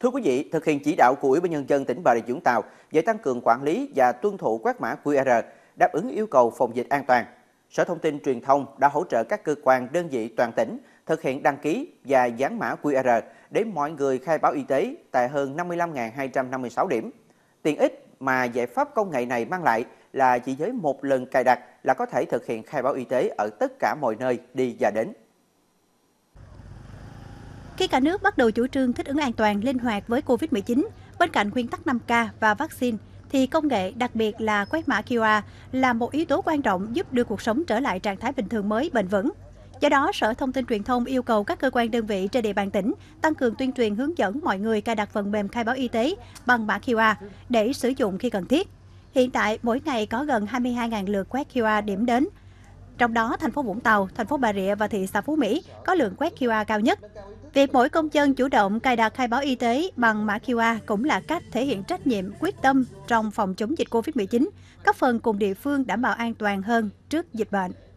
Thưa quý vị, thực hiện chỉ đạo của Ủy ban nhân dân tỉnh Bà Rịa Vũng Tàu về tăng cường quản lý và tuân thủ quét mã QR đáp ứng yêu cầu phòng dịch an toàn, Sở Thông tin Truyền thông đã hỗ trợ các cơ quan đơn vị toàn tỉnh thực hiện đăng ký và dán mã QR để mọi người khai báo y tế tại hơn 55.256 điểm. Tiện ích mà giải pháp công nghệ này mang lại là chỉ với một lần cài đặt là có thể thực hiện khai báo y tế ở tất cả mọi nơi đi và đến. Khi cả nước bắt đầu chủ trương thích ứng an toàn, linh hoạt với COVID-19, bên cạnh nguyên tắc 5K và vaccine, thì công nghệ, đặc biệt là quét mã QR, là một yếu tố quan trọng giúp đưa cuộc sống trở lại trạng thái bình thường mới bền vững. Do đó, Sở Thông tin Truyền thông yêu cầu các cơ quan đơn vị trên địa bàn tỉnh tăng cường tuyên truyền hướng dẫn mọi người cài đặt phần mềm khai báo y tế bằng mã QR để sử dụng khi cần thiết. Hiện tại, mỗi ngày có gần 22.000 lượt quét QR điểm đến trong đó, thành phố Vũng Tàu, thành phố Bà Rịa và thị xã Phú Mỹ có lượng quét QR cao nhất. Việc mỗi công dân chủ động cài đặt khai báo y tế bằng mã QR cũng là cách thể hiện trách nhiệm quyết tâm trong phòng chống dịch COVID-19, góp phần cùng địa phương đảm bảo an toàn hơn trước dịch bệnh.